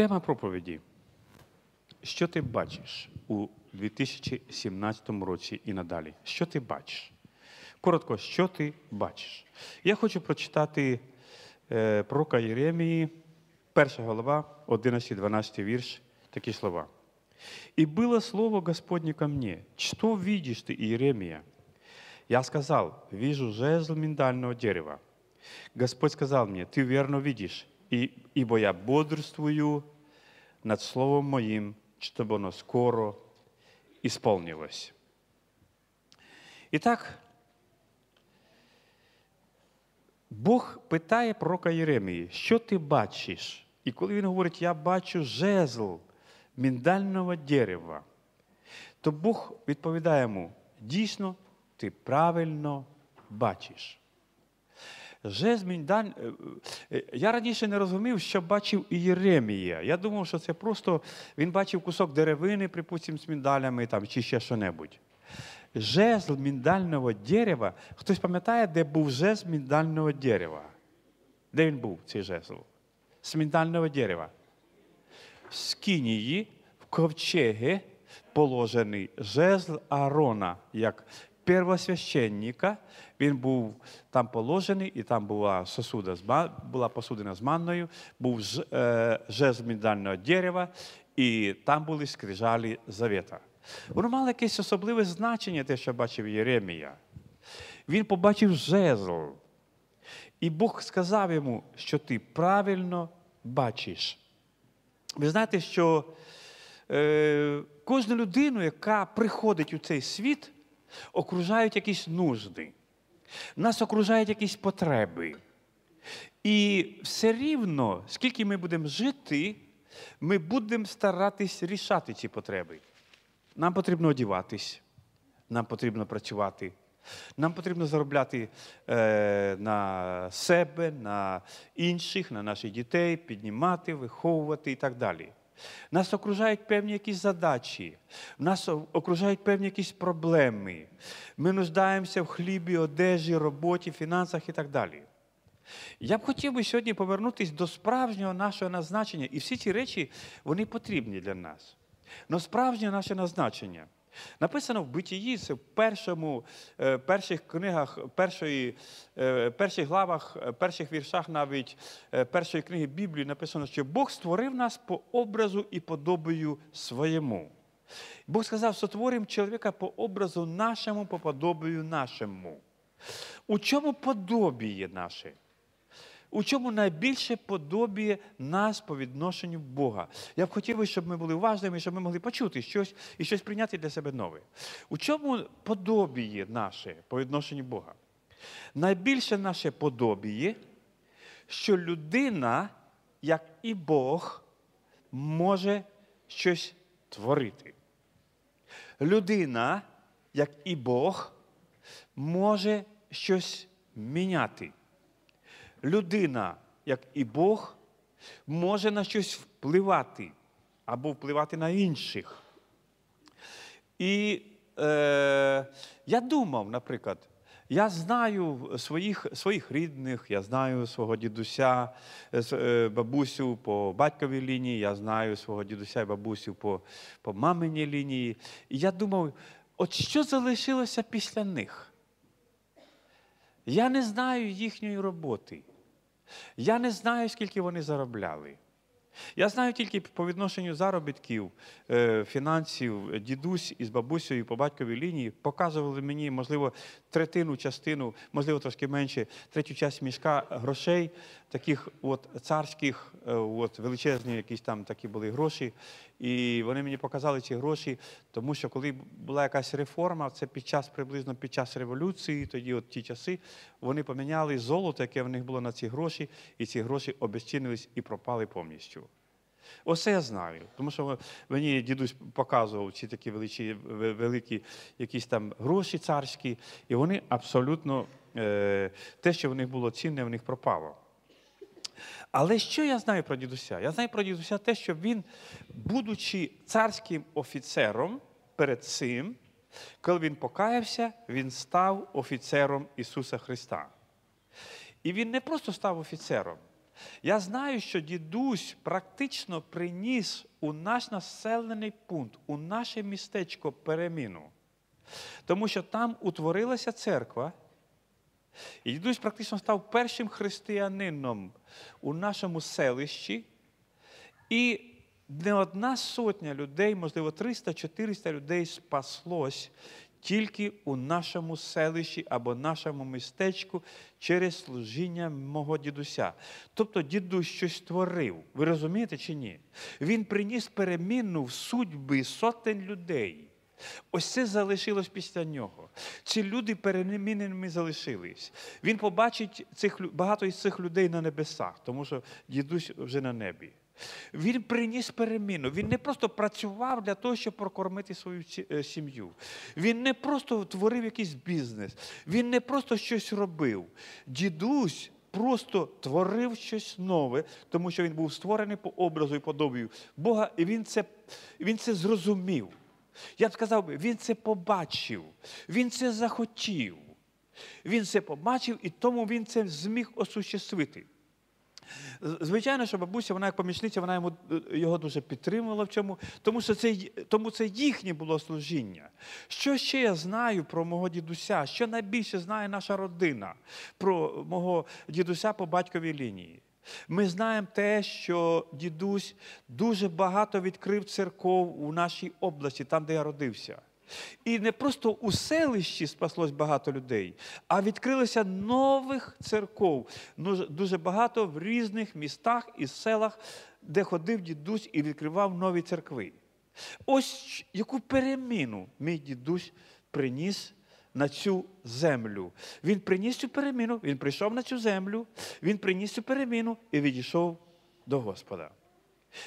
Тема проповіді. Що ти бачиш у 2017 році і надалі? Що ти бачиш? Коротко, що ти бачиш? Я хочу прочитати е, пророка Єремії, перша голова, 11, 12 вірш, такі слова. І было слово Господне ко мені, що видишь ти Єремія. Я сказав, віжу жезл миндального дерева. Господь сказав мені, Ти вірно видишь, і, ібо я бодрствую над словом моїм, щоб воно скоро ісполнилось. І так, Бог питає пророка Єремії, що ти бачиш? І коли він говорить, я бачу жезл міндального дерева, то Бог відповідає йому, дійсно, ти правильно бачиш. Жезмінь дань. Е, е, е, я раніше не розумів, що бачив і Єремія. Я думав, що це просто він бачив кусок деревини, припустимо, з міндалями там, чи ще що-небудь. Жезл міндального дерева. Хтось пам'ятає, де був жезл міндального дерева? Де він був, цей жезл? З міндального дерева. В скинії, в ковчегі положений жезл Арона, як первосвященника. Він був там положений, і там була сосуда була посудина з манною, був е, жезл міндального дерева, і там були скрижалі завета. Воно мало якесь особливе значення, те, що бачив Єремія. Він побачив жезл. І Бог сказав йому, що ти правильно бачиш. Ви знаєте, що е, кожну людину, яка приходить у цей світ, окружають якісь нужди, нас окружають якісь потреби. І все рівно, скільки ми будемо жити, ми будемо старатись рішати ці потреби. Нам потрібно одіватись, нам потрібно працювати, нам потрібно заробляти е, на себе, на інших, на наших дітей, піднімати, виховувати і так далі. Нас окружають певні якісь задачі, нас окружають певні якісь проблеми. Ми нуждаємося в хлібі, одежі, роботі, фінансах і так далі. Я б хотів би сьогодні повернутися до справжнього нашого назначення, і всі ці речі вони потрібні для нас. Но справжнє наше назначення Написано в битії, це в першому, е, перших книгах, першої, е, перших главах, е, перших віршах навіть першої книги Біблії написано, що Бог створив нас по образу і подобою своєму. Бог сказав, що творимо чоловіка по образу нашому, по подобою нашому. У чому подобіє наше? у чому найбільше подобіє нас по відношенню Бога. Я б хотів, щоб ми були уважними, щоб ми могли почути щось і щось прийняти для себе нове. У чому подобіє наше по відношенню Бога? Найбільше наше подобіє, що людина, як і Бог, може щось творити. Людина, як і Бог, може щось міняти людина, як і Бог, може на щось впливати або впливати на інших. І е, я думав, наприклад, я знаю своїх своїх рідних, я знаю свого дідуся, е, е, бабусю по батьковій лінії, я знаю свого дідуся і бабусю по по маминій лінії. І я думав, от що залишилося після них? Я не знаю їхньої роботи. Я не знаю, скільки вони заробляли. Я знаю тільки по відношенню заробітків, е, фінансів, дідусь із бабусею по батьковій лінії показували мені, можливо, третину частину, можливо, трошки менше, третю частину мішка грошей, таких от царських, е, от величезні якісь там такі були гроші. І вони мені показали ці гроші, тому що коли була якась реформа, це під час приблизно під час революції, тоді от ті часи, вони поміняли золото, яке в них було на ці гроші, і ці гроші обезцінились і пропали повністю. Оце я знаю. Тому що мені дідусь показував ці такі величі, великі якісь там гроші царські, і вони абсолютно е, те, що в них було цінне, в них пропало. Але що я знаю про дідуся? Я знаю про дідуся те, що він, будучи царським офіцером перед цим, коли він покаявся, він став офіцером Ісуса Христа. І він не просто став офіцером. Я знаю, що дідусь практично приніс у наш населений пункт, у наше містечко переміну. Тому що там утворилася церква, і дідусь практично став першим християнином у нашому селищі. І не одна сотня людей, можливо, 300-400 людей спаслось тільки у нашому селищі або нашому містечку через служіння мого дідуся. Тобто дідусь щось творив. Ви розумієте чи ні? Він приніс переміну в судьби сотень людей. Ось це залишилось після нього. Ці люди переміненими залишились. Він побачить цих багато із цих людей на небесах, тому що дідусь вже на небі. Він приніс переміну. Він не просто працював для того, щоб прокормити свою е, сім'ю. Він не просто творив якийсь бізнес, він не просто щось робив. Дідусь просто творив щось нове, тому що він був створений по образу і подобію Бога, і він це, він це зрозумів. Я б сказав, він це побачив, він це захотів. Він це побачив і тому він це зміг осуществити. Звичайно, що бабуся, вона як помічниця, вона йому, його дуже підтримувала в чому, тому що це тому це їхнє було служіння. Що ще я знаю про мого дідуся? Що найбільше знає наша родина про мого дідуся по батьковій лінії? Ми знаємо те, що дідусь дуже багато відкрив церков у нашій області, там, де я родився. І не просто у селищі спаслось багато людей, а відкрилося нових церков. Ну, дуже багато в різних містах і селах, де ходив дідусь і відкривав нові церкви. Ось яку переміну мій дідусь приніс на цю землю. Він приніс цю переміну, він прийшов на цю землю, він приніс цю переміну і відійшов до Господа.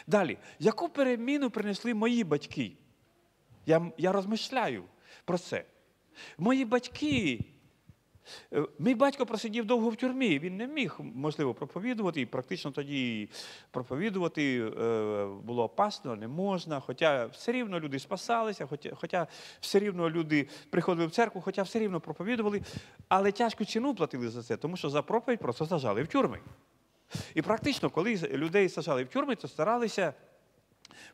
Далі, яку переміну принесли мої батьки? Я я розмишляю про це. Мої батьки, е, мій батько просидів довго в тюрмі, він не міг, можливо, проповідувати, і практично тоді проповідувати е, було опасно, не можна. Хоча все рівно люди спасалися, хоча все рівно люди приходили в церкву, хоча все рівно проповідували, але тяжку ціну платили за це, тому що за проповідь просто сажали в тюрми. І практично, коли людей сажали в тюрми, то старалися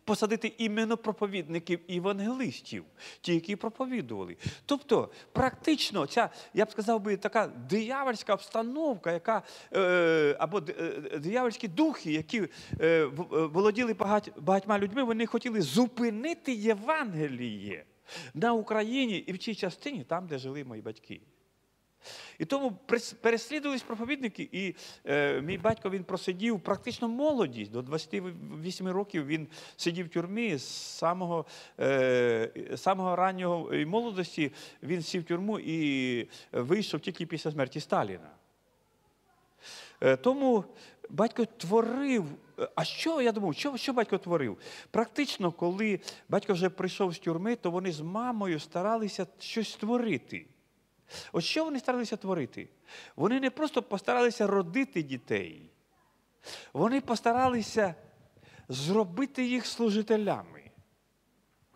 посадити іменно проповідників і евангелистів, ті, які проповідували. Тобто, практично, ця, я б сказав би, така диявольська обстановка, яка е, або е, диявольські духи, які е, володіли багатьма людьми, вони хотіли зупинити Євангеліє на Україні і в цій частині, там, де жили мої батьки. І тому переслідувались проповідники, і е, мій батько він просидів практично молодість. До 28 років він сидів в тюрмі з самого е, самого раннього е, молодості він сів в тюрму і вийшов тільки після смерті Сталіна. Е, тому батько творив. Е, а що я думав, що що батько творив? Практично, коли батько вже прийшов з тюрми, то вони з мамою старалися щось створити. От що вони старалися творити? Вони не просто постаралися родити дітей, вони постаралися зробити їх служителями.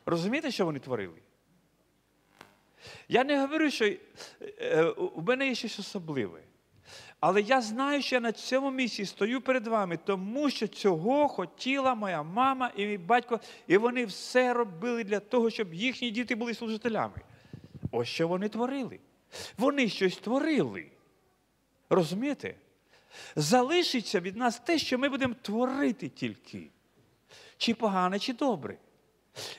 Розумієте, що вони творили? Я не говорю, що е, е, у мене є щось особливе. Але я знаю, що я на цьому місці стою перед вами, тому що цього хотіла моя мама і мій батько, і вони все робили для того, щоб їхні діти були служителями. Ось що вони творили. Вони щось творили. Розумієте? Залишиться від нас те, що ми будемо творити тільки. Чи погане, чи добре.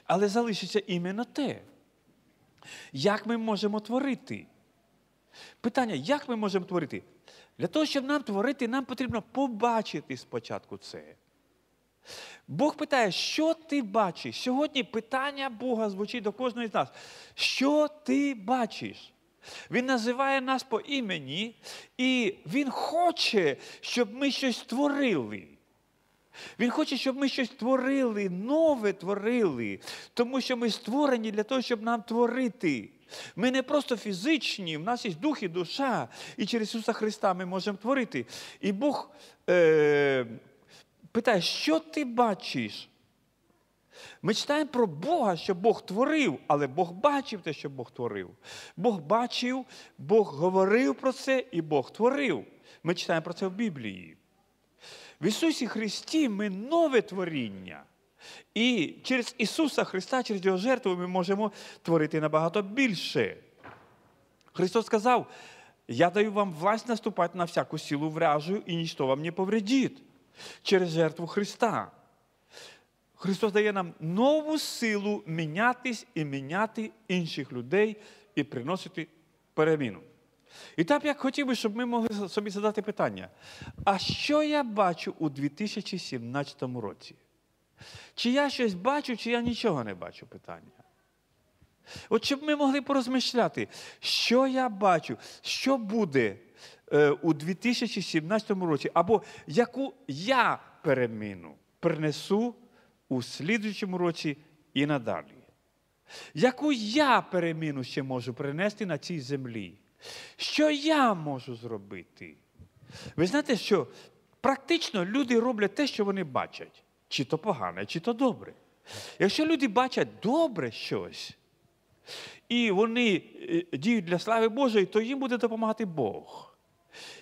Але залишиться іменно те, як ми можемо творити. Питання, як ми можемо творити? Для того, щоб нам творити, нам потрібно побачити спочатку це. Бог питає, що ти бачиш? Сьогодні питання Бога звучить до кожного з нас. Що ти бачиш? Він називає нас по імені, і Він хоче, щоб ми щось творили. Він хоче, щоб ми щось творили, нове творили, тому що ми створені для того, щоб нам творити. Ми не просто фізичні, в нас є дух і душа, і через Ісуса Христа ми можемо творити. І Бог е, питає, що ти бачиш? Ми читаємо про Бога, що Бог творив, але Бог бачив те, що Бог творив. Бог бачив, Бог говорив про це і Бог творив. Ми читаємо про це в Біблії. В Ісусі Христі ми нове творіння. І через Ісуса Христа, через Його жертву, ми можемо творити набагато більше. Христос сказав: Я даю вам власть наступати на всяку силу вражу, і ніщо вам не повредить через жертву Христа. Христос дає нам нову силу мінятись і міняти інших людей і приносити переміну. І так я хотів би, щоб ми могли собі задати питання. А що я бачу у 2017 році? Чи я щось бачу, чи я нічого не бачу питання? От щоб ми могли порозмишляти, що я бачу, що буде е, у 2017 році, або яку я переміну принесу у слідуючому році і надалі. Яку я переміну ще можу принести на цій землі? Що я можу зробити? Ви знаєте, що практично люди роблять те, що вони бачать, чи то погане, чи то добре. Якщо люди бачать добре щось, і вони е, діють для слави Божої, то їм буде допомагати Бог.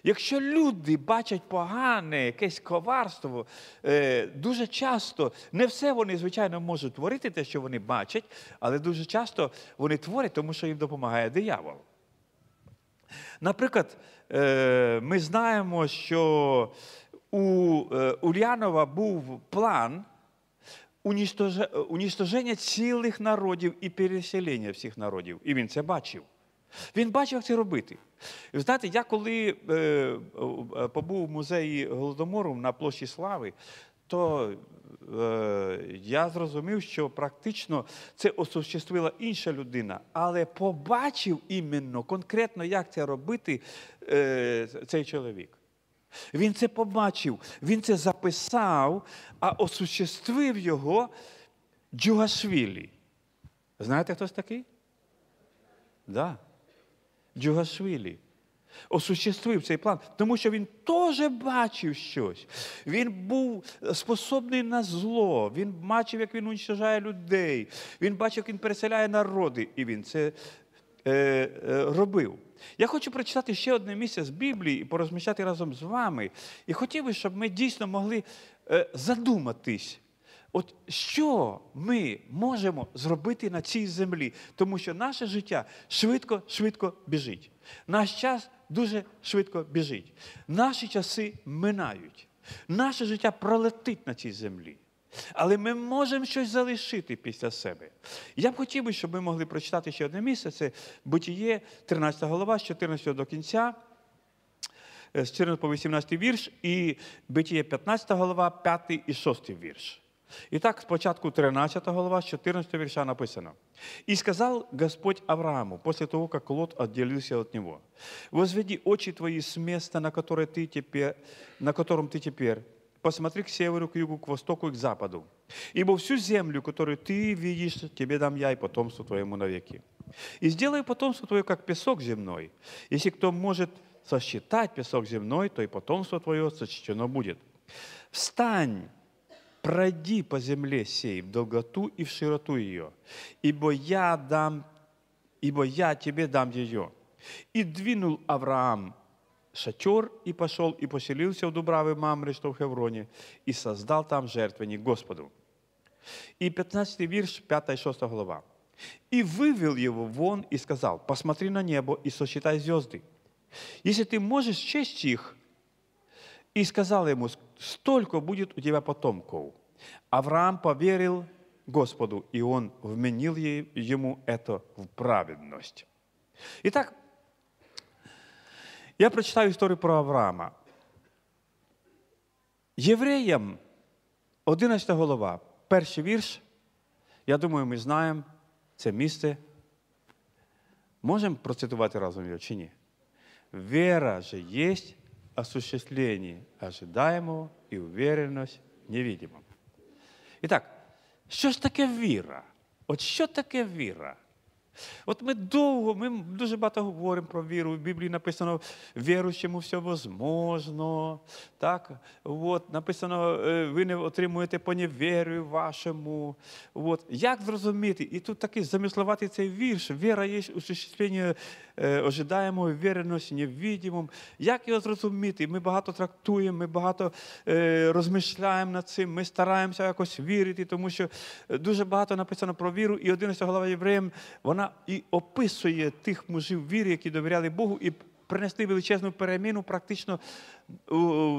Якщо люди бачать погане, якесь коварство, е, дуже часто не все вони, звичайно, можуть творити, те, що вони бачать, але дуже часто вони творять, тому що їм допомагає диявол. Наприклад, е, ми знаємо, що у е, Ульянова був план уніштоження цілих народів і переселення всіх народів. І він це бачив. Він бачив, як це робити. І знаєте, я коли е, е, побув в музеї Голодомору на площі Слави, то е, я зрозумів, що практично це осуществила інша людина, але побачив іменно конкретно, як це робити е, цей чоловік. Він це побачив, він це записав, а осуществив його Джугашвілі. Знаєте, хтось такий? Так. Да. Джугашвілі. Осуществив цей план, тому що він теж бачив щось. Він був способний на зло. Він бачив, як він уничтожає людей. Він бачив, як він переселяє народи, і він це е, е, робив. Я хочу прочитати ще одне місце з Біблії і порозміщати разом з вами. І хотів би, щоб ми дійсно могли е, задуматись. От що ми можемо зробити на цій землі? Тому що наше життя швидко-швидко біжить. Наш час дуже швидко біжить. Наші часи минають. Наше життя пролетить на цій землі. Але ми можемо щось залишити після себе. Я б хотів щоб ми могли прочитати ще одне місце. Це Бутіє, 13 голова, з 14 до кінця. Е, з 14 по 18 вірш, і Битіє 15 голова, 5 і 6 вірш. І так, спочатку 13 глава, з 14 вірша написано. «И сказал Господь Аврааму, после того, как Лот отделился от него, «Возведи очи твои с места, на, которое ты теперь, на котором ты теперь, посмотри к северу, к югу, к востоку и к западу. Ибо всю землю, которую ты видишь, тебе дам я и потомство твоему навеки. И сделай потомство твое, как песок земной. Если кто может сосчитать песок земной, то и потомство твое сочтено будет. Встань, пройди по земле сей в долготу и в широту ее, ибо я, дам, ибо я тебе дам ее. И двинул Авраам шатер и пошел и поселился в Дубраве Мамре, что в Хевроне, и создал там жертвенник Господу. И 15 вирш, 5 и 6 глава. «И вывел его вон и сказал, посмотри на небо и сосчитай звезды. Если ты можешь честь их, и сказал ему, столько будет у тебя потомков. Авраам поверил Господу, и он вменил е-, ему это в праведность. Итак, я прочитаю историю про Авраама. Євреям, 11 голова, перший вірш, я думаю, ми знаємо це місце. Можемо процитувати разом його чи ні? Віра же єсть осуществлении ожидаемого и уверенность в невидимом. І так, що ж таке віра? От що таке віра? От ми довго, ми дуже багато говоримо про віру. В Біблії написано віруючому все возможно. Так? От, Написано, е, ви не отримуєте по невірю вашому. От. Як зрозуміти? І тут такий замисловатий цей вірш. Віра є у осуществлення е, ожидаємо віреності, невідімом. Як його зрозуміти? Ми багато трактуємо, ми багато е, розмишляємо над цим, ми стараємося якось вірити, тому що е, дуже багато написано про віру, і 11 глава євреям, вона вона і описує тих мужів віри, які довіряли Богу, і принесли величезну переміну практично е,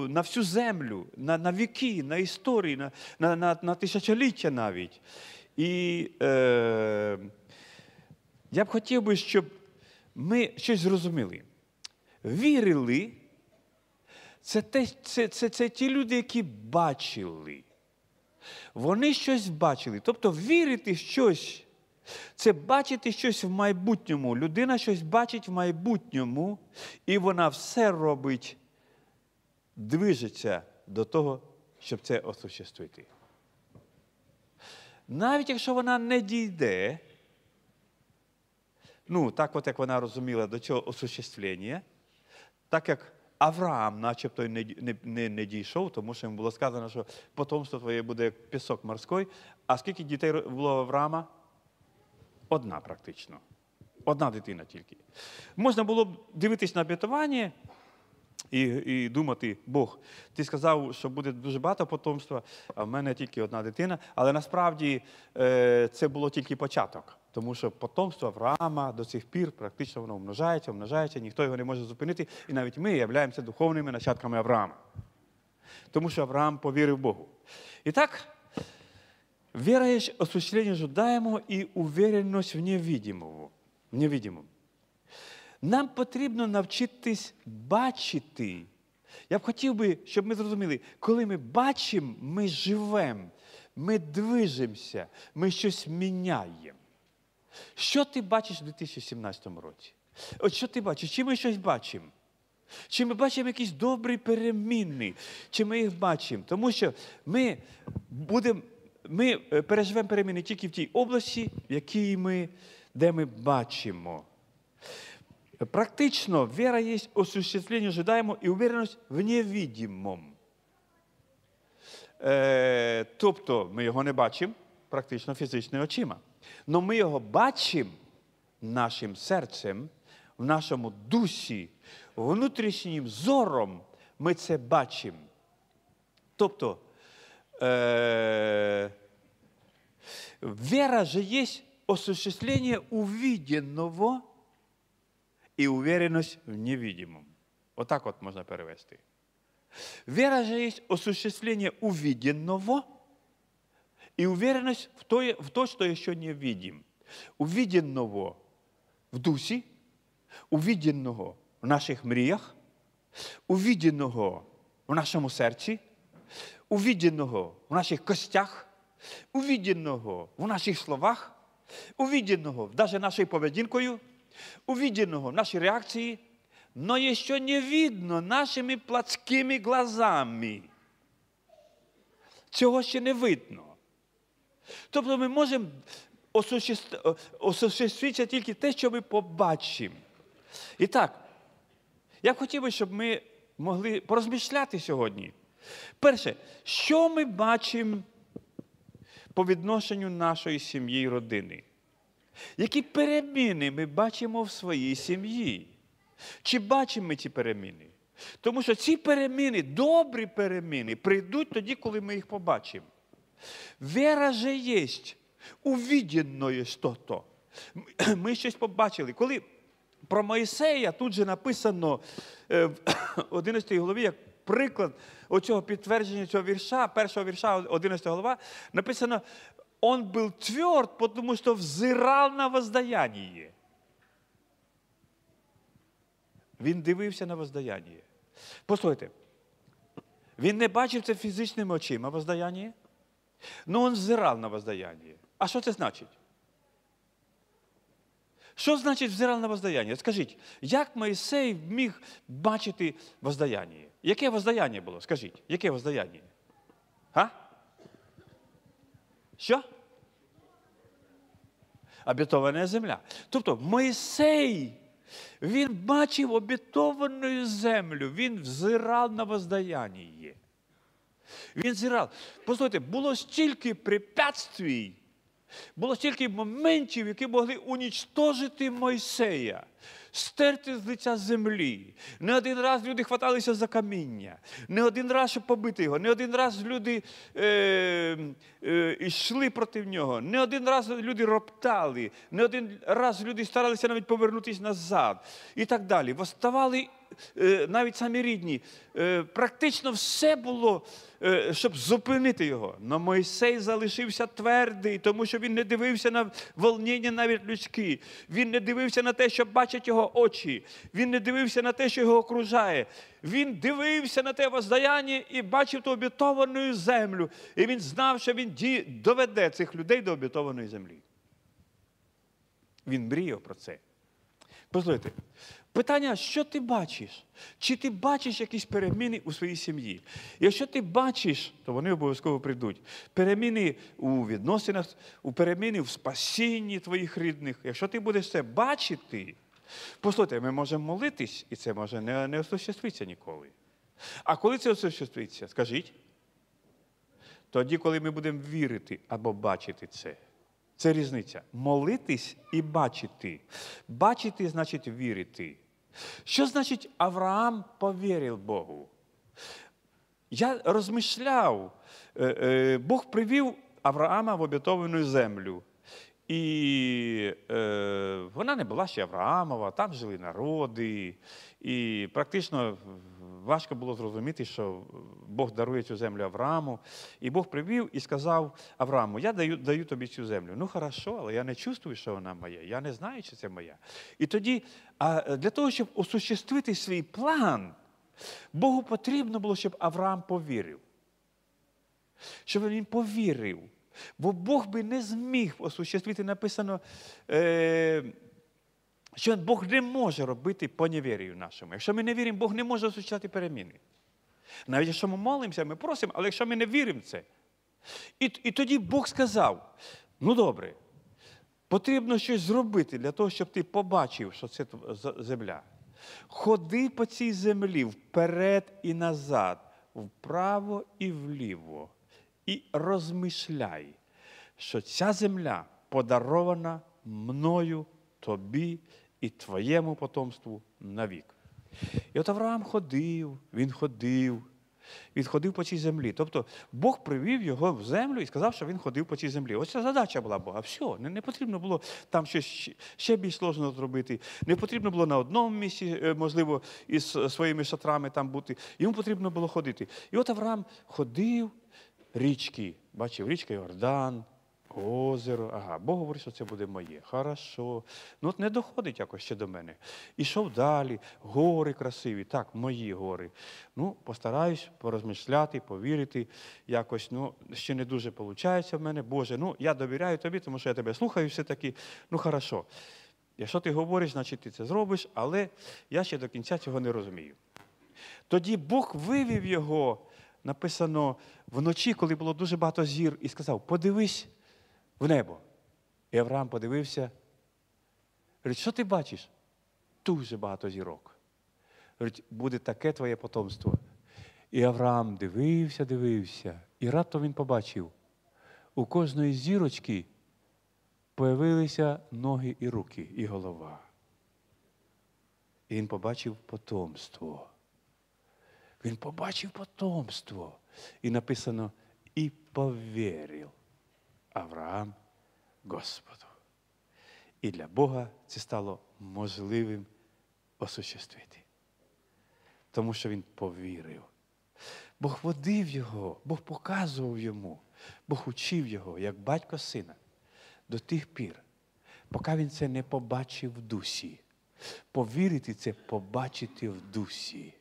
на всю землю, на на віки, на історії, на на, на, на тисячоліття навіть. І е, я б хотів би, щоб ми щось зрозуміли. Вірили, це, те, це, це, це ті люди, які бачили. Вони щось бачили. Тобто вірити щось це бачити щось в майбутньому. Людина щось бачить в майбутньому, і вона все робить, движеться до того, щоб це осуществити. Навіть якщо вона не дійде, ну, так от як вона розуміла до цього осуществлення, так як Авраам, начебто, не не, не, не дійшов, тому що йому було сказано, що потомство твоє буде як пісок морський. А скільки дітей було в Авраама? Одна практично. Одна дитина тільки. Можна було б дивитись на обітування і і думати, Бог, ти сказав, що буде дуже багато потомства, а в мене тільки одна дитина. Але насправді е, це було тільки початок. Тому що потомство Авраама до цих пір практично воно умножається, умножається, ніхто його не може зупинити. І навіть ми являємося духовними нащадками Авраама. Тому що Авраам повірив Богу. І так, Вера есть осуществление ожидаемого и уверенность в невидимому. В невидимому. Нам потрібно навчитись бачити. Я б хотів би, щоб ми зрозуміли, коли ми бачимо, ми живемо, ми движемося, ми щось міняємо. Що ти бачиш в 2017 році? От що ти бачиш? Чи ми щось бачимо? Чи ми бачимо якісь добрі переміни? Чи ми їх бачимо? Тому що ми будемо ми е, переживемо переміни тільки в тій області, в якій ми, де ми бачимо. Практично віра є осуществление ожидаемого і уверенность в невидимом. Е, тобто ми його не бачимо практично фізичними очима. Але ми його бачимо нашим серцем, в нашому дусі, внутрішнім зором ми це бачимо. Тобто Э, вера же есть осуществление увиденного и уверенность в невидимом. Вот так вот можно перевести. Вера же есть осуществление увиденного и уверенность в то, в то что еще не видим. Увиденного в душе, увиденного в наших мріях, увиденного в нашем сердце увиденного в наших костях, увиденного в наших словах, увиденного даже нашою поведінкою, увиденного в нашій реакції, но еще не видно нашими плотскими глазами. Цього ще не видно. Тобто ми можемо осуществити тільки те, що ми побачимо. І так, я б хотів би, щоб ми могли порозмішляти сьогодні. Перше, що ми бачимо по відношенню нашої сім'ї і родини? Які переміни ми бачимо в своїй сім'ї? Чи бачимо ми ці переміни? Тому що ці переміни, добрі переміни, прийдуть тоді, коли ми їх побачимо. Вера же є, увіденное що Ми щось побачили. Коли про Моїсея тут же написано е, в 11 голові, як приклад оцього підтвердження цього вірша, першого вірша, 11 глава, написано: Он був тверд, тому що взирав на воздаяння. Він дивився на воздаяння. Послухайте, він не бачив це фізичними очима воздаяння, але він ну, взирав на воздаяння. А що це значить? Що значить взирав на воздаяння? Скажіть, як Моїсей міг бачити воздаяння? Яке воздаяння було? Скажіть, яке воздаяння? А? Що? Обітована земля. Тобто Мойсей, він бачив обітовану землю, він взирав на воздаяння. Він зірав. Послухайте, було стільки препятствій, було стільки моментів, які могли унічтожити Мойсея стерти з лиця землі. Не один раз люди хваталися за каміння, не один раз, щоб побити його, не один раз люди е, е, йшли проти нього, не один раз люди роптали, не один раз люди старалися навіть повернутися назад і так далі. Воставали е, навіть самі рідні. Е, практично все було, е, щоб зупинити його. Но Мойсей залишився твердий, тому що він не дивився на волнення навіть людські. Він не дивився на те, що бачив бачать його очі. Він не дивився на те, що його окружає. Він дивився на те воздаяння і бачив ту обітовану землю. І він знав, що він доведе цих людей до обітованої землі. Він мріяв про це. Послухайте, питання, що ти бачиш? Чи ти бачиш якісь переміни у своїй сім'ї? Якщо ти бачиш, то вони обов'язково прийдуть. Переміни у відносинах, у переміни в спасінні твоїх рідних. Якщо ти будеш це бачити, Послухайте, ми можемо молитись, і це може не не осуществиться ніколи. А коли це осуществиться, скажіть? Тоді, коли ми будемо вірити або бачити це. Це різниця. Молитись і бачити. Бачити значить вірити. Що значить Авраам повірив Богу? Я розмишляв, е, е, Бог привів Авраама в обітовану землю. І е, вона не була ще Авраамова, там жили народи. І практично важко було зрозуміти, що Бог дарує цю землю Аврааму. І Бог привів і сказав Аврааму: Я даю даю тобі цю землю. Ну хорошо, але я не чувствую, що вона моя. Я не знаю, чи це моя. І тоді, а для того, щоб осуществити свій план, Богу потрібно було, щоб Авраам повірив. Щоб він повірив. Бо Бог би не зміг осуществити, написано, е, що Бог не може робити по невірію нашому. Якщо ми не віримо, Бог не може осуществляти переміни. Навіть якщо ми молимося, ми просимо, але якщо ми не віримо в це. І, І тоді Бог сказав: ну добре, потрібно щось зробити для того, щоб ти побачив, що це земля. Ходи по цій землі вперед і назад, вправо і вліво і розмишляй, що ця земля подарована мною, тобі і твоєму потомству навік. І от Авраам ходив, він ходив, він ходив по цій землі. Тобто Бог привів його в землю і сказав, що він ходив по цій землі. Ось ця задача була Бога. Все, не, не потрібно було там щось ще більш сложно зробити. Не потрібно було на одному місці, е, можливо, із своїми шатрами там бути. Йому потрібно було ходити. І от Авраам ходив, річки. Бачив, річка Йордан, озеро. Ага, Бог говорить, що це буде моє. Хорошо. Ну от не доходить якось ще до мене. Ішов далі, гори красиві, так, мої гори. Ну, постараюсь порозмишляти, повірити. Якось ну, ще не дуже виходить в мене. Боже, ну я довіряю тобі, тому що я тебе слухаю, все-таки, ну хорошо. Якщо ти говориш, значить ти це зробиш, але я ще до кінця цього не розумію. Тоді Бог вивів його написано вночі, коли було дуже багато зір, і сказав: подивись в небо. І Авраам подивився. Говорить, що ти бачиш? Дуже багато зірок. Говорить, буде таке твоє потомство. І Авраам дивився, дивився, і раптом він побачив: у кожної зірочки появилися ноги і руки, і голова. І він побачив потомство. Він побачив потомство. І написано, і повірив Авраам Господу. І для Бога це стало можливим осуществити. Тому що він повірив. Бог водив його, Бог показував йому, Бог учив його, як батько сина, до тих пір, поки він це не побачив в дусі. Повірити це побачити в дусі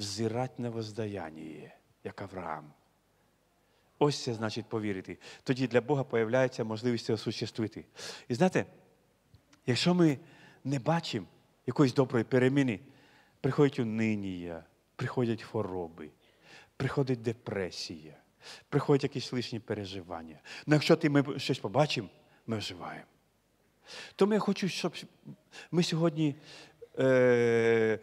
взирать на воздаяние, як Авраам. Ось це значить повірити. Тоді для Бога появляється можливість осуществити. І знаєте, якщо ми не бачимо якоїсь доброї переміни, приходять унинія, приходять хвороби, приходить депресія, приходять якісь лишні переживання. Ну, Якщо ти ми щось побачимо, ми вживаємо. Тому я хочу, щоб ми сьогодні е,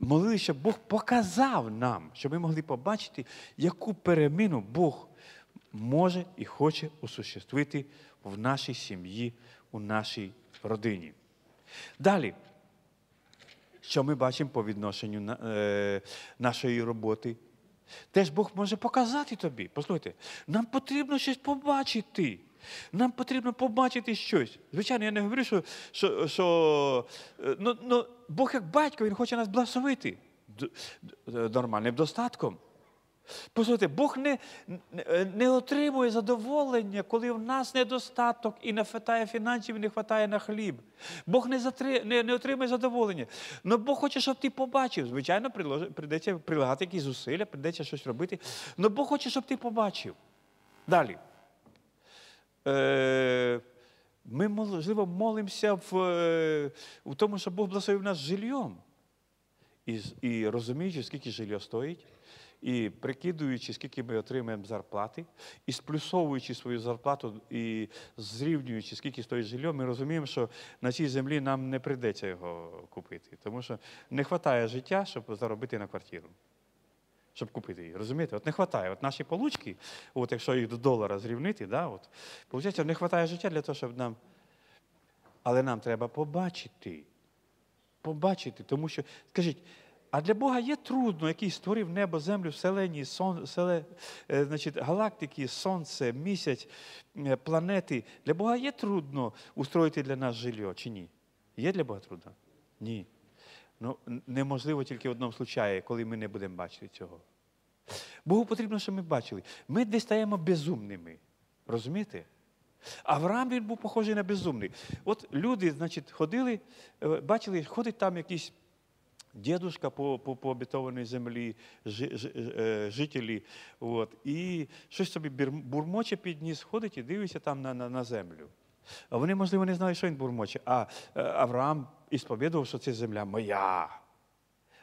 Молилися, щоб Бог показав нам, щоб ми могли побачити, яку переміну Бог може і хоче осуществити в нашій сім'ї, у нашій родині. Далі, що ми бачимо по відношенню е, нашої роботи? Теж Бог може показати тобі. Послухайте, нам потрібно щось побачити. Нам потрібно побачити щось. Звичайно, я не говорю, що що, що е, ну, ну, Бог як батько, Він хоче нас благословити е, нормальним достатком. Послухайте, Бог не е, не отримує задоволення, коли в нас недостаток і не вистачає фінансів, і не вистачає на хліб. Бог не затри, не, не, отримує задоволення. Но Бог хоче, щоб ти побачив. Звичайно, прийдеться прилагати якісь зусилля, прийдеться щось робити. Але Бог хоче, щоб ти побачив. Далі. Е, ми, можливо, молимося в е, в тому, щоб Бог благословив нас жильом, І і розуміючи, скільки жилье стоїть, і прикидуючи, скільки ми отримаємо зарплати, і сплюсовуючи свою зарплату і зрівнюючи, скільки стоїть жилье, ми розуміємо, що на цій землі нам не прийдеться його купити, тому що не вистачає життя, щоб заробити на квартиру щоб купити її. Розумієте? От не вистачає. От наші получки, от якщо їх до долара зрівнити, да, от, виходить, не вистачає життя для того, щоб нам. Але нам треба побачити. Побачити, тому що, скажіть, а для Бога є трудно, який створив небо, землю, вселені, сон, селе, е, значить, галактики, сонце, місяць, е, планети. Для Бога є трудно устроїти для нас жилье чи ні? Є для Бога трудно? Ні. Ну, неможливо тільки в одному случаї, коли ми не будемо бачити цього. Богу потрібно, щоб ми бачили. Ми десь стаємо безумними. Розумієте? Авраам він був похожий на безумний. От люди, значить, ходили, е, бачили, ходить там якийсь дідушка по по, по обітованій землі, ж, ж, е, жителі. От, І щось собі бурмоче підніс, ходить і дивиться там на, на, на землю. А вони, можливо, не знали, що він бурмоче. А е, Авраам і исповедовал, що це земля моя.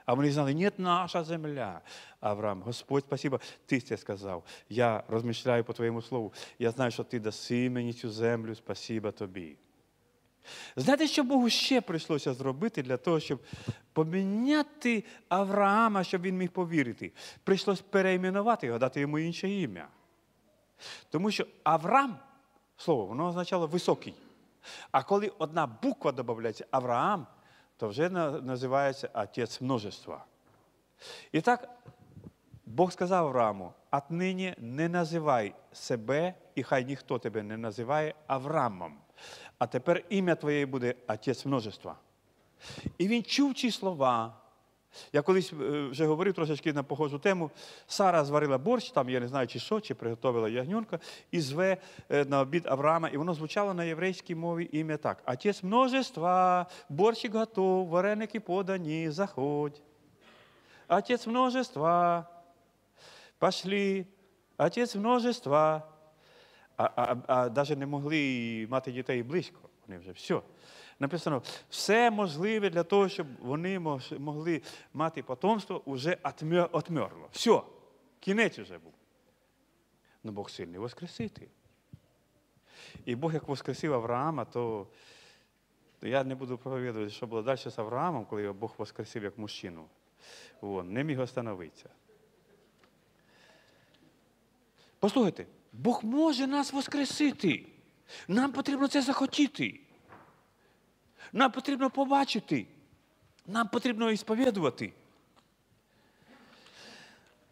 А вони знали, нет, наша земля. Авраам, Господь, спасибо, Ти це сказав. Я розмішляю по Твоєму слову. Я знаю, що Ти даси мені цю землю, Спасибо Тобі. Знаєте, що Богу ще прийшлося зробити для того, щоб поміняти Авраама, щоб він міг повірити? Прийшлося перейменувати його, дати йому інше ім'я. Тому що Авраам, слово, воно означало високий. А коли одна буква додається Авраам, то вже називається Отець множества. І так Бог сказав Аврааму: отнині не називай себе, і хай ніхто тебе не називає Авраамом. А тепер ім'я твоє буде Отець множества. І він чув ці слова. Я колись е, вже говорив трошечки на похожу тему. Сара зварила борщ, там я не знаю, чи що, чи приготовила ягнюнка, і зве е, на обід Авраама, і воно звучало на єврейській мові ім'я так. Отець множества, борщик готов, вареники подані, заходь. Отець множества. Пошли, отець множества. А а, а навіть не могли мати дітей близько. Вони вже все написано все можливе для того, щоб вони могли мати потомство, вже отмерло. Все, кінець уже був. Ну Бог сильний воскресити. І Бог, як воскресив Авраама, то я не буду проповідувати, що було далі з Авраамом, коли Бог воскресив як мужчину. Вон, не міг остановитися. Послухайте, Бог може нас воскресити. Нам потрібно це захотіти. Нам потрібно побачити, нам потрібно ісповідувати.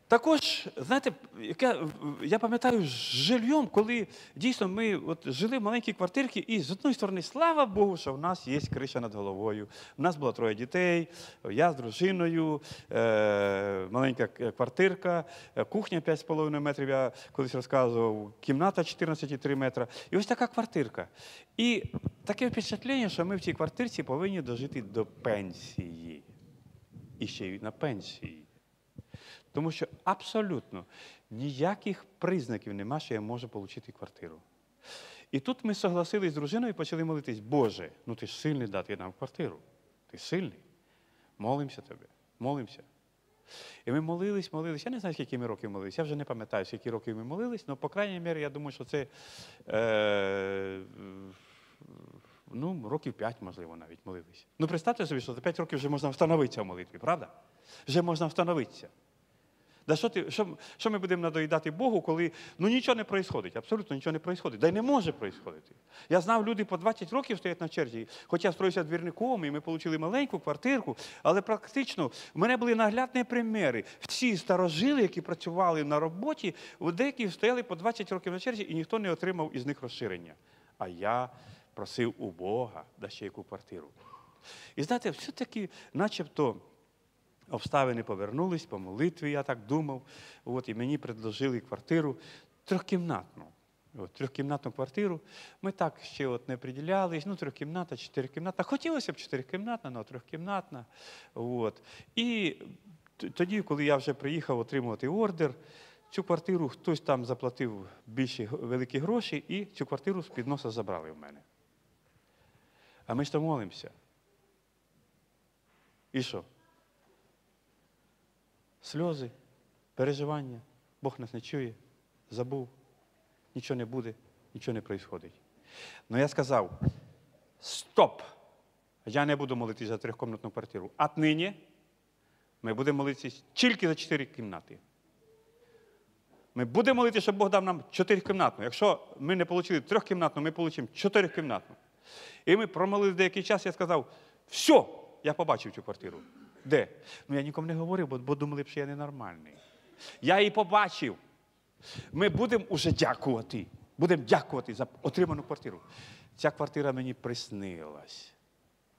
Також, знаєте, яке, я пам'ятаю з жильйом, коли дійсно ми от жили в маленькій квартирці, і з одної сторони, слава Богу, що в нас є криша над головою. У нас було троє дітей, я з дружиною, е- маленька квартирка, е, кухня 5,5 метрів, я колись розказував, кімната 14,3 метра. І ось така квартирка. І таке впечатлення, що ми в цій квартирці повинні дожити до пенсії. І ще й на пенсії. Тому що абсолютно ніяких признаків нема, що я можу отримати квартиру. І тут ми согласились з дружиною і почали молитись, Боже, ну ти ж сильний дати нам квартиру. Ти сильний. Молимося тобі, молимося. І ми молились, молились. Я не знаю, скільки ми років молились, я вже не пам'ятаю, скільки років ми молились, але, по крайній мірі, я думаю, що це е, ну, років п'ять, можливо, навіть молились. Ну, представте собі, що за п'ять років вже можна встановитися в молитві, правда? Вже можна встановитися. Да що ти, що, що ми будемо надоїдати Богу, коли ну нічого не проїсходить, абсолютно нічого не проїсходить. Да й не може проїсходити. Я знав, люди по 20 років стоять на черзі, хоча строюся двірником, і ми отримали маленьку квартирку, але практично в мене були наглядні примери. Всі старожили, які працювали на роботі, деякі стояли по 20 років на черзі, і ніхто не отримав із них розширення. А я просив у Бога да ще яку квартиру. І знаєте, все-таки, начебто. Обставини повернулись по молитві, я так думав. От, І мені предложили квартиру трьохкімнатну. От, Трьохкімнатну квартиру. Ми так ще от не приділялись. Ну, трьохкімната, чотирикімната. Хотілося б чотирикімнатна, але трьохкімнатна. От. І тоді, коли я вже приїхав отримувати ордер, цю квартиру хтось там заплатив більші великі гроші, і цю квартиру з під носа забрали в мене. А ми ж там молимося. І що? сльози, переживання. Бог нас не чує, забув, нічого не буде, нічого не проїсходить. Ну я сказав: стоп! Я не буду молитись за трьохкомнатну квартиру. А нині ми будемо молитися тільки за чотири кімнати. Ми будемо молити, щоб Бог дав нам чотирикімнатну. Якщо ми не отримали трьохкімнатну, ми отримаємо чотирикімнатну. І ми промолили деякий час, я сказав, все, я побачив цю квартиру. Де? Ну я нікому не говорив, бо, бо думали, що я ненормальний. Я її побачив. Ми будемо уже дякувати. Будемо дякувати за отриману квартиру. Ця квартира мені приснилась.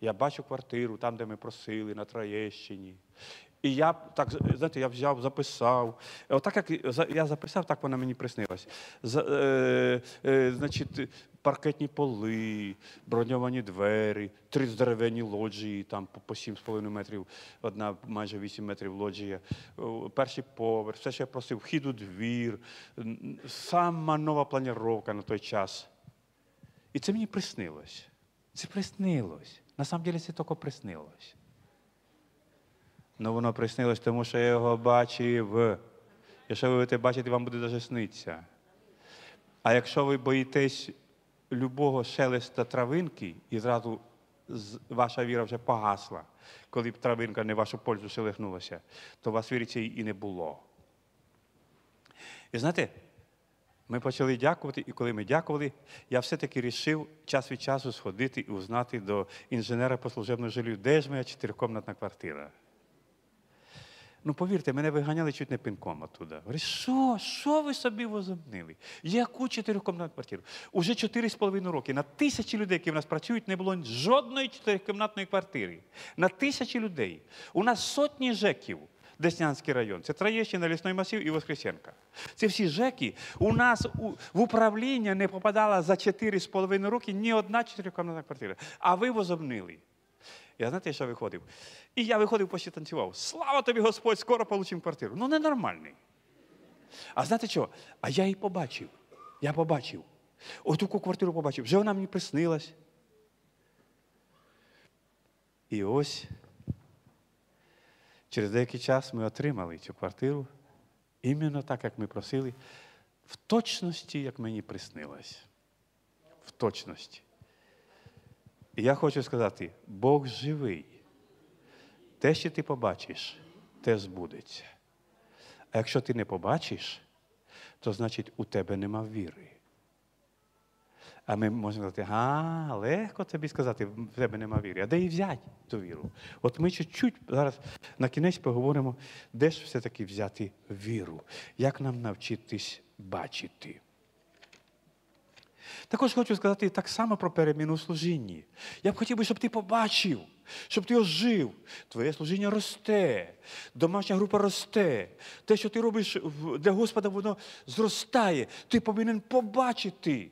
Я бачу квартиру там, де ми просили, на Троєщині. І я так знаєте, я взяв, записав. Отак як я записав, так вона мені приснилась. За, е, е, значить, паркетні поли, броньовані двері, три здоровенні лоджії, там по 7,5 метрів, одна майже 8 метрів лоджія, перший поверх, все що я просив, вхід у двір, сама нова планіровка на той час. І це мені приснилось. Це приснилось. Насправді це тільки приснилось. Ну воно приснилось, тому що я його бачив. Якщо ви будете бачити, вам буде даже сниться. А якщо ви боїтесь любого шелеста травинки, і зразу ваша віра вже погасла, коли б травинка не в вашу пользу шелихнулася, то вас віриться і не було. І знаєте, ми почали дякувати, і коли ми дякували, я все-таки рішив час від часу сходити і узнати до інженера по служебному жилю, де ж моя чотирикомнатна квартира. Ну, повірте, мене виганяли чуть не пінком оттуда. Говорить, що, що ви собі возомнили? Яку чотирикомнатну квартиру? Уже 4,5 роки на тисячі людей, які в нас працюють, не було жодної чотирикомнатної квартири. На тисячі людей. У нас сотні жеків. Деснянський район, це Троєщина, Лісний масів і Воскресенка. Це всі жеки. У нас в управління не попадала за 4,5 роки ні одна чотирьохкомнатна квартира. А ви возобнили. Я знаєте, що виходив? І я виходив почти танцював. Слава тобі, Господь, скоро получимо квартиру. Ну, ненормальний. А знаєте чого? А я її побачив. Я побачив. Отуку квартиру побачив. Вже вона мені приснилась. І ось через деякий час ми отримали цю квартиру іменно так, як ми просили, в точності, як мені приснилось. В точності. І я хочу сказати, Бог живий те, що ти побачиш, те збудеться. А якщо ти не побачиш, то значить у тебе нема віри. А ми можемо сказати, а, легко тобі сказати, в тебе нема віри. А де і взяти ту віру? От ми чуть-чуть зараз на кінець поговоримо, де ж все-таки взяти віру, як нам навчитись бачити. Також хочу сказати так само про переміну в служінні. Я б хотів щоб ти побачив, щоб ти ожив. Твоє служіння росте, домашня група росте. Те, що ти робиш для Господа, воно зростає. Ти повинен побачити.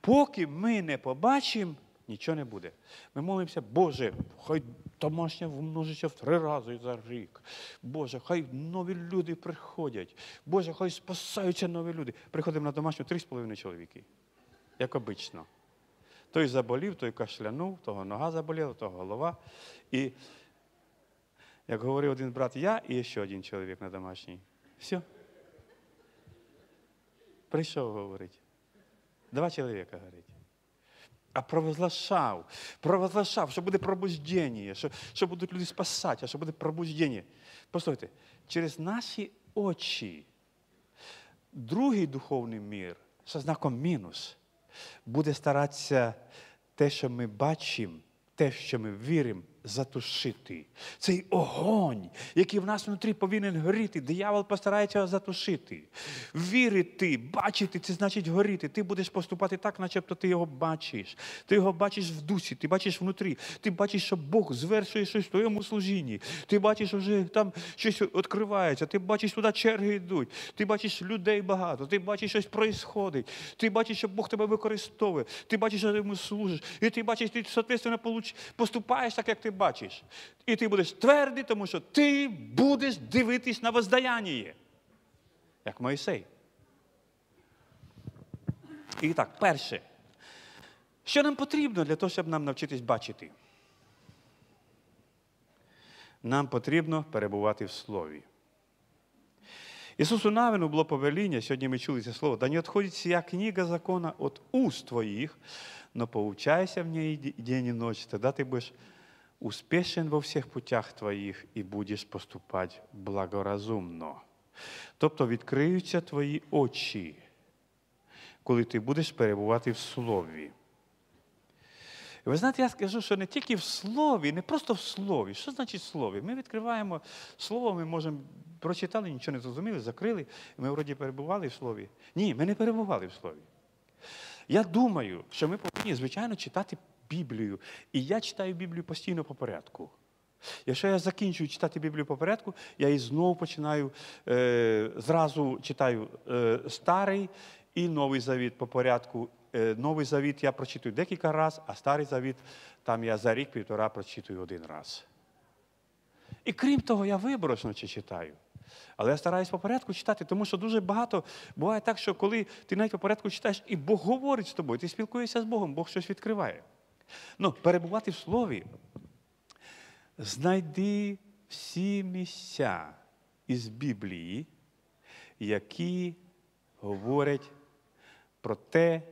Поки ми не побачимо, нічого не буде. Ми молимося, Боже, хай домашня вмножиться в три рази за рік. Боже, хай нові люди приходять. Боже, хай спасаються нові люди. Приходимо на домашню три з половиною чоловіки як обично. Той заболів, той кашлянув, того нога заболіла, того голова. І, як говорив один брат, я і ще один чоловік на домашній. Все. Прийшов говорить. Два чоловіка говорить. А провозглашав, провозглашав, що буде пробуждення, що що будуть люди спасати, а що буде пробуждення. Послухайте, через наші очі, другий духовний мір, що знаком мінус буде старатися те, що ми бачимо, те, що ми віримо, затушити. Цей огонь, який в нас внутрі повинен горіти, диявол постарається його затушити. Вірити, бачити, це значить горіти. Ти будеш поступати так, начебто ти його бачиш. Ти його бачиш в дусі, ти бачиш внутрі, ти бачиш, що Бог звершує щось в твоєму служінні. Ти бачиш, що вже там щось відкривається, ти бачиш, туди черги йдуть, ти бачиш людей багато, ти бачиш, щось происходить, ти бачиш, що Бог тебе використовує, ти бачиш, що ти йому служиш. І ти бачиш, ти, відповідно, поступаєш так, як ти ти бачиш. І ти будеш твердий, тому що ти будеш дивитись на воздаяння, як Моїсей. І так, перше, що нам потрібно для того, щоб нам навчитись бачити? Нам потрібно перебувати в Слові. Ісусу Навину було повеління, сьогодні ми чули це слово, да не відходить сія книга закона от уст твоїх, но поучайся в ній день і ночі, тоді ти будеш успешен во всіх путях твоїх і будеш поступати благоразумно. Тобто відкриються твої очі, коли ти будеш перебувати в слові. Ви знаєте, я скажу, що не тільки в слові, не просто в слові. Що значить слові? Ми відкриваємо слово, ми можемо прочитали, нічого не зрозуміли, закрили, ми вроді перебували в слові. Ні, ми не перебували в слові. Я думаю, що ми повинні, звичайно, читати Біблію. І я читаю Біблію постійно по порядку. Якщо я закінчую читати Біблію по порядку, я і знову починаю е, зразу читаю е, старий і новий завіт по порядку. Е, новий завіт я прочитую декілька разів, а старий завіт там я за рік-півтора прочитую один раз. І крім того, я виборочно читаю. Але я стараюсь по порядку читати, тому що дуже багато буває так, що коли ти навіть по порядку читаєш, і Бог говорить з тобою, ти спілкуєшся з Богом, Бог щось відкриває. Ну, перебувати в слові, знайди всі місця із Біблії, які говорять про те,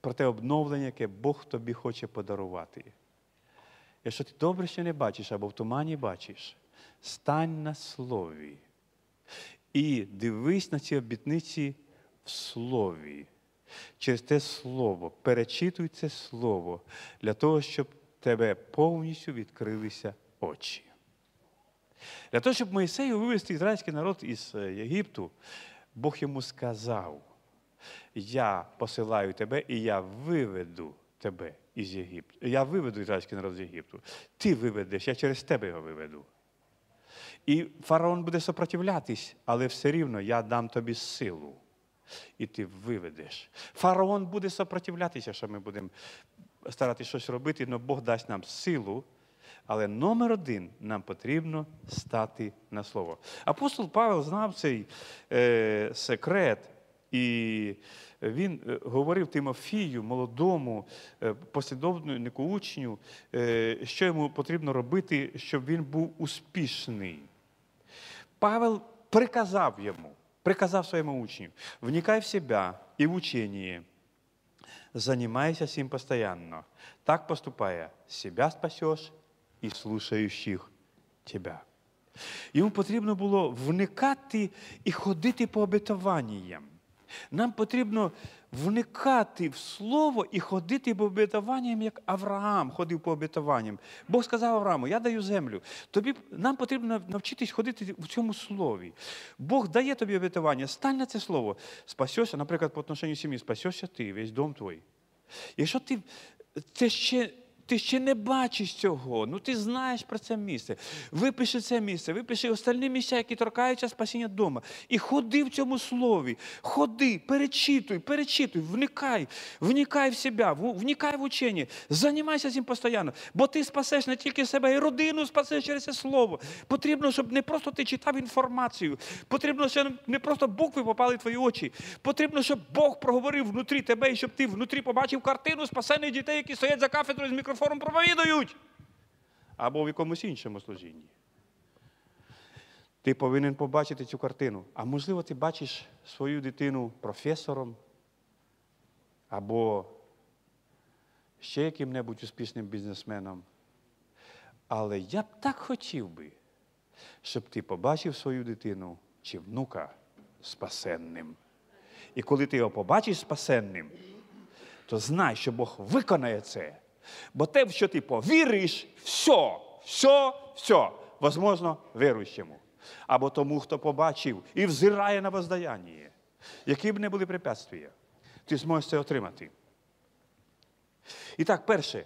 про те обновлення, яке Бог тобі хоче подарувати. Якщо ти добре ще не бачиш або в тумані бачиш, стань на слові. І дивись на ці обітниці в слові, через те слово, перечитуй це слово для того, щоб тебе повністю відкрилися очі. Для того, щоб Моїсею вивести ізраїльський народ із е, Єгипту, Бог йому сказав: Я посилаю тебе і я виведу тебе із Єгипту. Я виведу ізраїльський народ з Єгипту. Ти виведеш, я через тебе його виведу. І фараон буде сопротивлятись, але все рівно я дам тобі силу. І ти виведеш. Фараон буде сопротивлятися, що ми будемо старатися щось робити, але Бог дасть нам силу. Але номер один нам потрібно стати на слово. Апостол Павел знав цей е, секрет, і він е, говорив Тимофію, молодому, е, послідовнику учню, е, що йому потрібно робити, щоб він був успішний. Павел приказав йому, приказав своєму учню, вникай в себе і в учені, займайся с постійно. так поступає себе, спасеш і слушающих тебе. Йому потрібно було вникати і ходити по обетованням. Нам потрібно вникати в слово і ходити по обітуванням, як Авраам ходив по обітуванням. Бог сказав Аврааму: Я даю землю. Тобі нам потрібно навчитись ходити в цьому слові. Бог дає тобі обітування. Стань на це слово. Спасешся, наприклад, по отношенню сім'ї, спасешся ти, весь дом твій. Якщо ти це ще ти ще не бачиш цього, ну ти знаєш про це місце. Випиши це місце, випиши остальні місця, які торкаються спасіння дома. І ходи в цьому слові, ходи, перечитуй, перечитуй, вникай, вникай в себе, вникай в учені, займайся цим постійно. Бо ти спасеш не тільки себе, і родину спасеш через це слово. Потрібно, щоб не просто ти читав інформацію. Потрібно, щоб не просто букви попали в твої очі. Потрібно, щоб Бог проговорив внутрі тебе, і щоб ти внутрі побачив картину спасених дітей, які стоять за кафедрою з мікрофоном форум проповідують або в якомусь іншому служінні. Ти повинен побачити цю картину. А можливо, ти бачиш свою дитину професором або ще яким-небудь успішним бізнесменом. Але я б так хотів би, щоб ти побачив свою дитину чи внука спасенним. І коли ти його побачиш спасенним, то знай, що Бог виконає це Бо те, в що ти повіриш, все, все, все, возможно, віруючому. Або тому, хто побачив і взирає на воздаяння, які б не були препятствия, ти зможеш це отримати. І так, перше,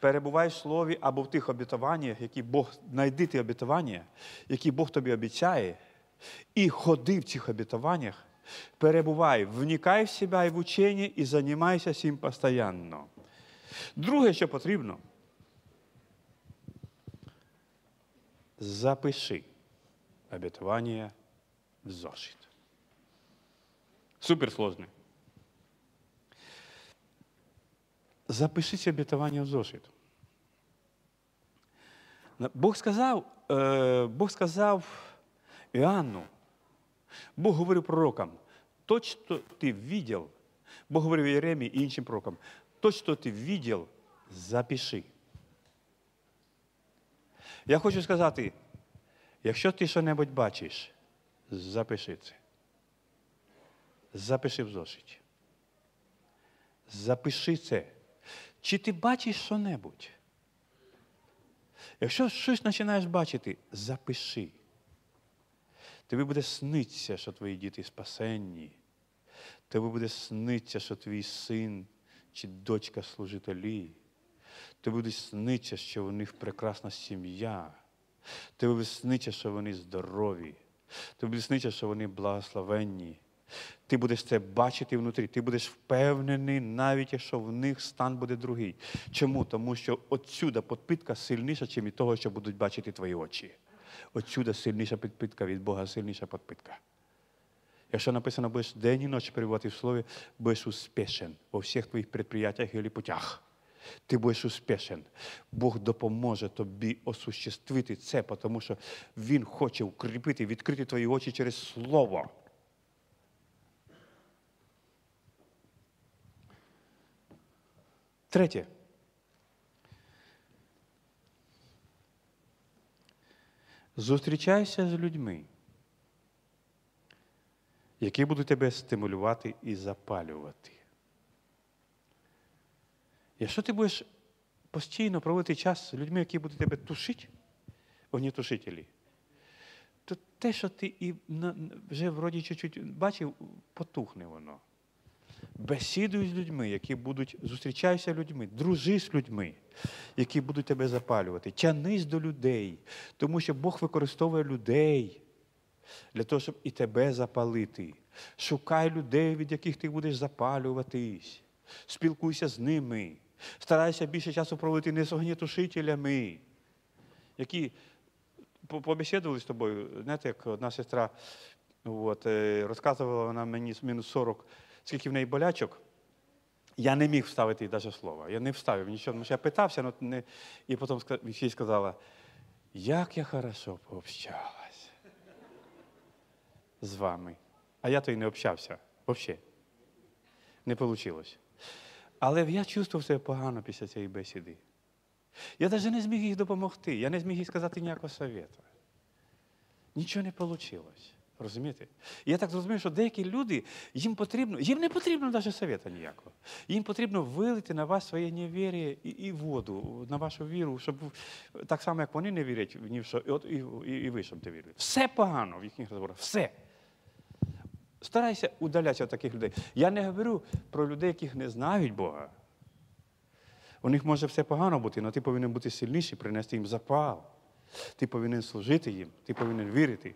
перебувай в слові або в тих обітуваннях, які Бог знайди ті обітування, які Бог тобі обіцяє, і ходи в цих обітуваннях, перебувай, вникай в себе і в учені, і займайся цим постійно. Друге, що потрібно, запиши обетування в зошит. Суперсложне. Запишіть обітування в зошит. Бог сказав е, Бог сказав Іоанну, Бог говорив пророкам, то, що ти відділ, Бог говорив Єремі і іншим пророкам, то, что ты видел, запиши. Я хочу сказати, якщо ти що-небудь бачиш, запиши це. Запиши в зошиті. Запиши це. Чи ти бачиш що-небудь? Якщо щось починаєш бачити, запиши. Тобі буде снитися, що твої діти спасенні. Тобі буде снитися, що твій син чи дочка служителі. Ти будеш сниться, що у них прекрасна сім'я. Ти будеш сниться, що вони здорові. Ти будеш сниться, що вони благословенні. Ти будеш це бачити внутрі, ти будеш впевнений, навіть якщо в них стан буде другий. Чому? Тому що отсюда підпитка сильніша, чим від того, що будуть бачити твої очі. Отсюда сильніша підпитка від Бога, сильніша підпитка. Якщо написано, будеш день і ночі перебувати в слові, будеш успішен у всіх твоїх предприятиях і путях. Ти будеш успішен. Бог допоможе тобі осуществити це, тому що Він хоче укріпити, відкрити твої очі через Слово. Третє. Зустрічайся з людьми які будуть тебе стимулювати і запалювати. Якщо ти будеш постійно проводити час з людьми, які будуть тебе тушити, вони тушителі, то те, що ти і вже вроді чуть-чуть бачив, потухне воно. Бесідуй з людьми, які будуть, зустрічайся з людьми, дружи з людьми, які будуть тебе запалювати. Тянись до людей, тому що Бог використовує людей для того, щоб і тебе запалити. Шукай людей, від яких ти будеш запалюватись. Спілкуйся з ними. Старайся більше часу проводити не з огнітушителями, які побесідували з тобою. Знаєте, як одна сестра от, е, розказувала вона мені мінус 40, скільки в неї болячок. Я не міг вставити навіть слова. Я не вставив нічого, тому що я питався, але ну, не... і потім їй сказала, як я хорошо пообщала з вами. А я то й не общався взагалі. Не вийшло. Але я чувствував себе погано після цієї бесіди. Я навіть не зміг їй допомогти, я не зміг їй сказати ніякого совєту. Нічого не вийшло. Розумієте? я так зрозумів, що деякі люди, їм потрібно, їм не потрібно навіть совєта ніякого. Їм потрібно вилити на вас своє невір'я і і воду, на вашу віру, щоб так само, як вони не вірять, в що і, і, і ви щоб не вірили. Все погано в їхніх розборах. Все. Старайся удалятися від таких людей. Я не говорю про людей, яких не знають Бога. У них може все погано бути, але ти повинен бути сильніший, принести їм запал. Ти повинен служити їм, ти повинен вірити.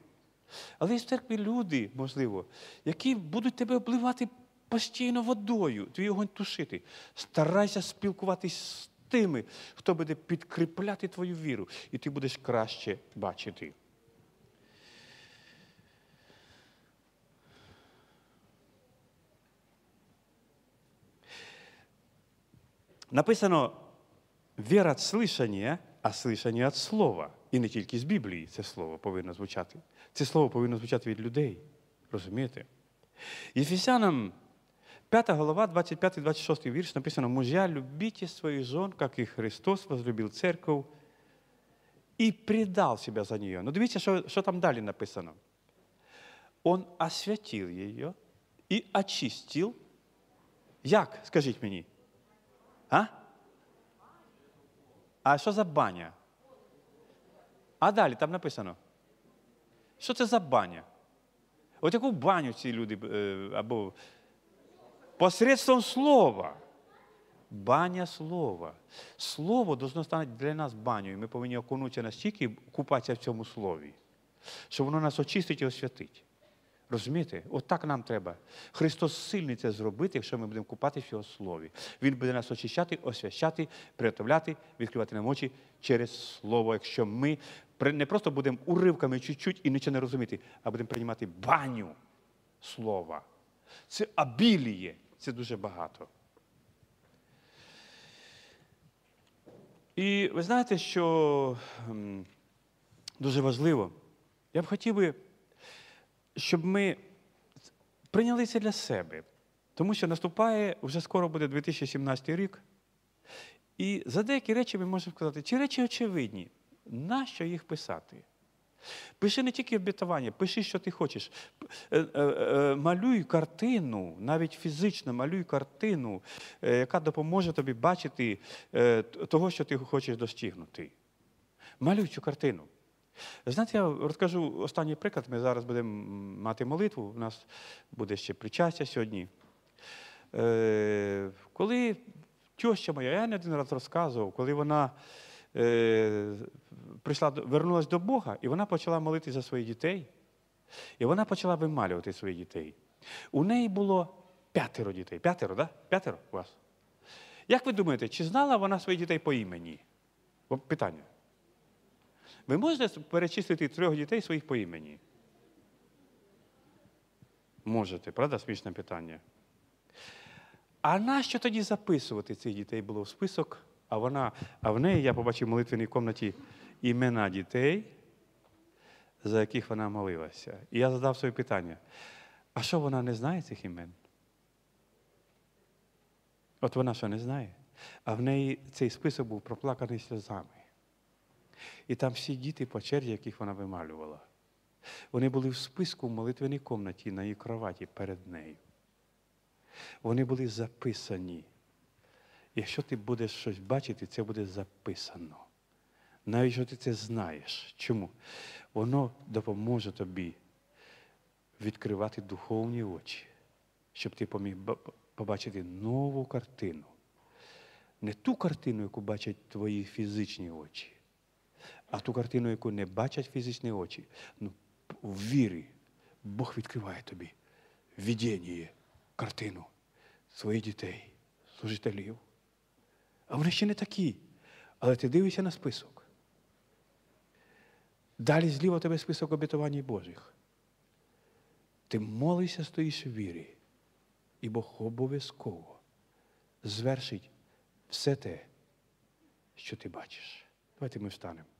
Але є в церкві люди, можливо, які будуть тебе обливати постійно водою, твій огонь тушити. Старайся спілкуватись з тими, хто буде підкріпляти твою віру, і ти будеш краще бачити. Написано віра від слишання, а слишання від слова. І не тільки з Біблії це слово повинно звучати. Це слово повинно звучати від людей. Розумієте? Єфесянам 5 глава, 25-26 вірш написано: Мужя, любите своїх жон, як і Христос возлюбив церкву і придав себе за нею. Ну дивіться, що, що там далі написано. Он освятив її і очистив. Як? Скажіть мені. А? А що за баня? А далі там написано. Що це за баня? От яку баню ці люди е, або посредством слова. Баня слова. Слово должно стати для нас баню, і ми повинні окунутися настільки купатися в цьому слові, що воно нас очистить і освятить. Розумієте? Отак нам треба. Христос сильний це зробити, якщо ми будемо купатися в його слові. Він буде нас очищати, освящати, приготовляти, відкривати нам очі через слово, якщо ми не просто будемо уривками чуть-чуть і нічого не розуміти, а будемо приймати баню слова. Це абіліє, це дуже багато. І ви знаєте, що дуже важливо, я б хотів би щоб ми прийняли це для себе, тому що наступає вже скоро буде 2017 рік. І за деякі речі ми можемо сказати, ці речі очевидні, нащо їх писати? Пиши не тільки обітування, пиши, що ти хочеш. Е, е, е, малюй картину, навіть фізично малюй картину, яка допоможе тобі бачити того, що ти хочеш достигнути. Малюй цю картину. Знаєте, я розкажу останній приклад. Ми зараз будемо мати молитву, у нас буде ще причастя сьогодні. Е, коли тьоща моя, я не один раз розказував, коли вона е, прийшла, вернулася до Бога, і вона почала молити за своїх дітей, і вона почала вималювати своїх дітей. У неї було п'ятеро дітей. П'ятеро, да? П'ятеро у вас. Як ви думаєте, чи знала вона своїх дітей по імені? Питання. Ви можете перечислити трьох дітей своїх по імені? Можете, правда, смішне питання. А нащо тоді записувати цих дітей було в список? А вона, а в неї я побачив в молитвеній комнаті імена дітей, за яких вона молилася. І я задав своє питання. А що вона не знає цих імен? От вона що не знає? А в неї цей список був проплаканий сльозами. І там всі діти по черзі, яких вона вималювала. Вони були в списку в молитвеній комнаті на її кроваті перед нею. Вони були записані. Якщо ти будеш щось бачити, це буде записано. Навіть що ти це знаєш. Чому? Воно допоможе тобі відкривати духовні очі, щоб ти поміг побачити нову картину. Не ту картину, яку бачать твої фізичні очі, а ту картину, яку не бачать фізичні очі. Ну, В вірі Бог відкриває тобі відєніє, картину своїх дітей, служителів. А вони ще не такі. Але ти дивишся на список. Далі зліва тебе список обітувань Божих. Ти молишся, стоїш в вірі, і Бог обов'язково звершить все те, що ти бачиш. Давайте ми встанемо.